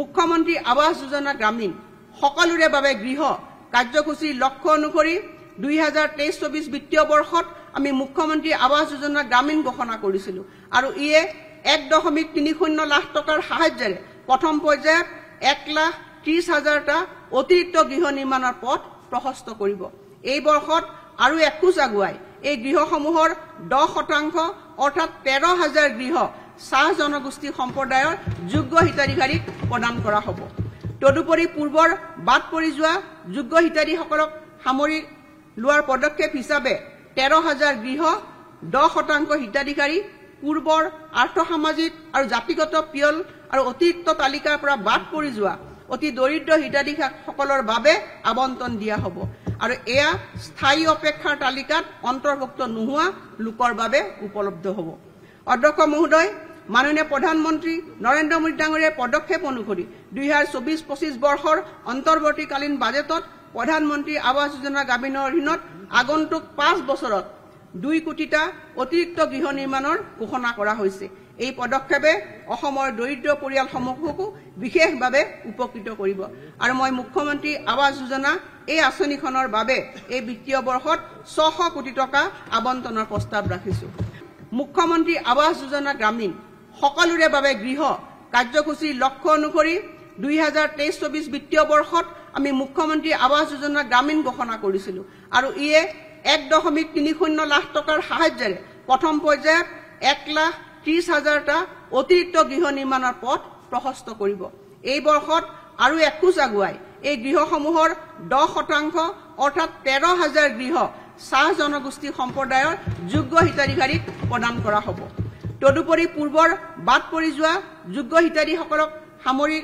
মুখ্যমন্ত্ৰী আৱাস যোজনা গ্ৰামীণ সকলোৰে বাবে গৃহ কাৰ্যসূচীৰ লক্ষ্য অনুসৰি দুই হাজাৰ তেইছ চৌবিশ বিত্তীয় বৰ্ষত আমি মুখ্যমন্ত্ৰী আৱাস যোজনা গ্ৰামীণ ঘোষণা কৰেছিল আৰু ইয়ে এক দশমিক তিনি শূন্য লাখ টকাৰ সাহায্যে প্ৰথম পৰ্যায়ত এক লাখ ত্ৰিশ হাজাৰটা অতিৰিক্ত গৃহ নিৰ্মাণৰ পথ প্ৰশস্ত কৰিব এই বৰ্ষত আৰো একুশ আগুয়াই এই গৃহসমূহৰ দহ শতাংশ অৰ্থাৎ তেৰ হাজাৰ গৃহ চাহ জনগোষ্ঠী সম্প্ৰদায়ৰ যোগ্য হিতাধিকাৰীক প্ৰদান কৰা হ'ব তদুপৰি পূৰ্বৰ বাদ পৰি যোৱা যোগ্য হিতাধিকাৰীসকলক সামৰি লোৱাৰ পদক্ষেপ হিচাপে তেৰ হাজাৰ গৃহ দহ শতাংশ হিতাধিকাৰী পূৰ্বৰ আৰ্থ সামাজিক আৰু জাতিগত পিয়ল আৰু অতিৰিক্ত তালিকাৰ পৰা বাদ পৰি যোৱা অতি দৰিদ্ৰ হিতাধিকাৰীসকলৰ বাবে আবণ্টন দিয়া হ'ব আৰু এয়া স্থায়ী অপেক্ষাৰ তালিকাত অন্তৰ্ভুক্ত নোহোৱা লোকৰ বাবে উপলব্ধ হ'ব অধ্যক্ষ মহোদয় মাননীয় প্ৰধানমন্ত্ৰী নৰেন্দ্ৰ মোদী ডাঙৰীয়াই পদক্ষেপ অনুসৰি দুহেজাৰ চৌবিছ পঁচিছ বৰ্ষৰ অন্তৰ্বৰ্তীকালীন বাজেটত প্ৰধানমন্ত্ৰী আৱাস যোজনা গ্ৰামীণৰ অধীনত আগন্তুক পাঁচ বছৰত দুই কোটিটা অতিৰিক্ত গৃহ নিৰ্মাণৰ ঘোষণা কৰা হৈছে এই পদক্ষেপে অসমৰ দৰিদ্ৰ পৰিয়ালসমূহকো বিশেষভাৱে উপকৃত কৰিব আৰু মই মুখ্যমন্ত্ৰী আৱাস যোজনা এই আঁচনিখনৰ বাবে এই বিত্তীয় বৰ্ষত ছশ কোটি টকা আৱণ্টনৰ প্ৰস্তাৱ ৰাখিছো মুখ্যমন্ত্ৰী আৱাস যোজনা গ্ৰামীণ সকলোৰে বাবে গৃহ কাৰ্যসূচীৰ লক্ষ্য অনুসৰি দুই হাজাৰ তেইছ চৌবিছ বিত্তীয় বৰ্ষত আমি মুখ্যমন্ত্ৰী আৱাস যোজনা গ্ৰামীণ ঘোষণা কৰিছিলোঁ আৰু ইয়ে এক দশমিক তিনি শূন্য লাখ টকাৰ সাহায্যেৰে প্ৰথম পৰ্যায়ত এক লাখ ত্ৰিছ হাজাৰটা অতিৰিক্ত গৃহ নিৰ্মাণৰ পথ প্ৰশস্ত কৰিব এই বৰ্ষত আৰু এখোজ আগুৱাই এই গৃহসমূহৰ দহ শতাংশ অৰ্থাৎ তেৰ হাজাৰ গৃহ চাহ জনগোষ্ঠী সম্প্ৰদায়ৰ যোগ্য হিতাধিকাৰীক প্ৰদান কৰা হ'ব তদুপৰি পূৰ্বৰ বাদ পৰি যোৱা যোগ্য হিতাধীসকলক সামৰি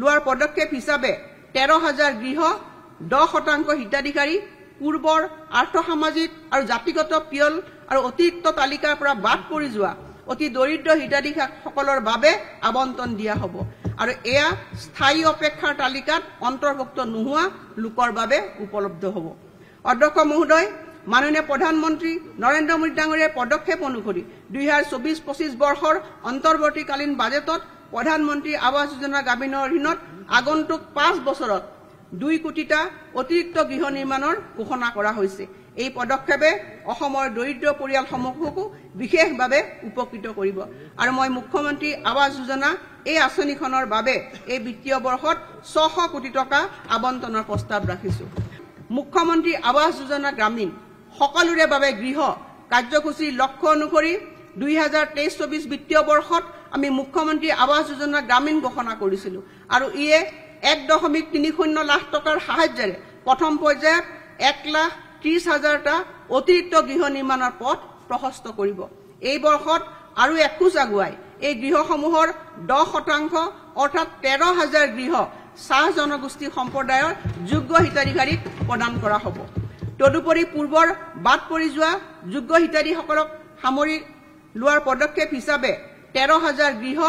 লোৱাৰ পদক্ষেপ হিচাপে তেৰ হাজাৰ গৃহ দহ শতাংশ হিতাধিকাৰী পূৰ্বৰ আৰ্থ সামাজিক আৰু জাতিগত পিয়ল আৰু অতিৰিক্ত তালিকাৰ পৰা বাদ পৰি যোৱা অতি দৰিদ্ৰ হিতাধিকাৰীসকলৰ বাবে আবণ্টন দিয়া হ'ব আৰু এয়া স্থায়ী অপেক্ষাৰ তালিকাত অন্তৰ্ভুক্ত নোহোৱা লোকৰ বাবে উপলব্ধ হ'ব অধ্যক্ষ মহোদয় মাননীয় প্ৰধানমন্ত্ৰী নৰেন্দ্ৰ মোদী ডাঙৰীয়াই পদক্ষেপ অনুসৰি দুহেজাৰ চৌবিছ পঁচিছ বৰ্ষৰ অন্তৰ্বৰ্তীকালীন বাজেটত প্ৰধানমন্ত্ৰী আৱাস যোজনা গ্ৰামীণ অধীনত আগন্তুক পাঁচ বছৰত দুই কোটিটা অতিৰিক্ত গৃহ নিৰ্মাণৰ ঘোষণা কৰা হৈছে এই পদক্ষেপে অসমৰ দৰিদ্ৰ পৰিয়ালসমূহকো বিশেষভাৱে উপকৃত কৰিব আৰু মই মুখ্যমন্ত্ৰী আৱাস যোজনা এই আঁচনিখনৰ বাবে এই বিত্তীয় বৰ্ষত ছশ কোটি টকা আৱণ্টনৰ প্ৰস্তাৱ ৰাখিছো মুখ্যমন্ত্ৰী আৱাস যোজনা গ্ৰামীণ সকলোৰে বাবে গৃহ কাৰ্যসূচীৰ লক্ষ্য অনুসৰি দুই হাজাৰ তেইছ চৌবিছ বিত্তীয় বৰ্ষত আমি মুখ্যমন্ত্ৰী আৱাস যোজনা গ্ৰামীণ ঘোষণা কৰিছিলোঁ আৰু ইয়ে এক দশমিক তিনি শূন্য লাখ টকাৰ সাহায্যেৰে প্ৰথম পৰ্যায়ত এক লাখ ত্ৰিছ হাজাৰটা অতিৰিক্ত গৃহ নিৰ্মাণৰ পথ প্ৰশস্ত কৰিব এই বৰ্ষত আৰু একোচ আগুৱাই এই গৃহসমূহৰ দহ শতাংশ অৰ্থাৎ তেৰ হাজাৰ গৃহ চাহ জনগোষ্ঠী সম্প্ৰদায়ৰ যোগ্য হিতাধিকাৰীক প্ৰদান কৰা হ'ব তদুপৰি পূৰ্বৰ বাদ পৰি যোৱা যোগ্য হিতাধীসকলক সামৰি লোৱাৰ পদক্ষেপ হিচাপে তেৰ হাজাৰ গৃহ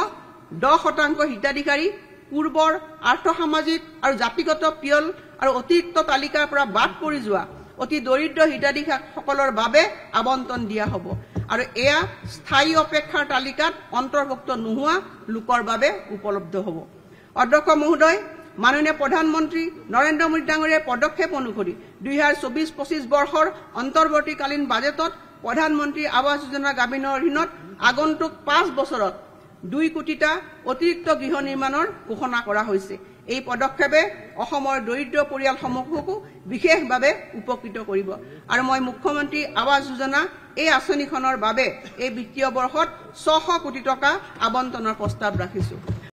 দহ শতাংশ হিতাধিকাৰী পূৰ্বৰ আৰ্থ সামাজিক আৰু জাতিগত পিয়ল আৰু অতিৰিক্ত তালিকাৰ পৰা বাদ পৰি যোৱা অতি দৰিদ্ৰ হিতাধিকাৰীসকলৰ বাবে আবণ্টন দিয়া হ'ব আৰু এয়া স্থায়ী অপেক্ষাৰ তালিকাত অন্তৰ্ভুক্ত নোহোৱা লোকৰ বাবে উপলব্ধ হ'ব অধ্যক্ষ মহোদয় মাননীয় প্ৰধানমন্ত্ৰী নৰেন্দ্ৰ মোদী ডাঙৰীয়াই পদক্ষেপ অনুসৰি দুহেজাৰ চৌবিছ পঁচিছ বৰ্ষৰ অন্তৰ্বৰ্তীকালীন বাজেটত প্ৰধানমন্ত্ৰী আৱাস যোজনা গ্ৰামীণৰ অধীনত আগন্তুক পাঁচ বছৰত দুই কোটিটা অতিৰিক্ত গৃহ নিৰ্মাণৰ ঘোষণা কৰা হৈছে এই পদক্ষেপে অসমৰ দৰিদ্ৰ পৰিয়ালসমূহকো বিশেষভাৱে উপকৃত কৰিব আৰু মই মুখ্যমন্ত্ৰী আৱাস যোজনা এই আঁচনিখনৰ বাবে এই বিত্তীয় বৰ্ষত ছশ কোটি টকা আৱণ্টনৰ প্ৰস্তাৱ ৰাখিছোঁ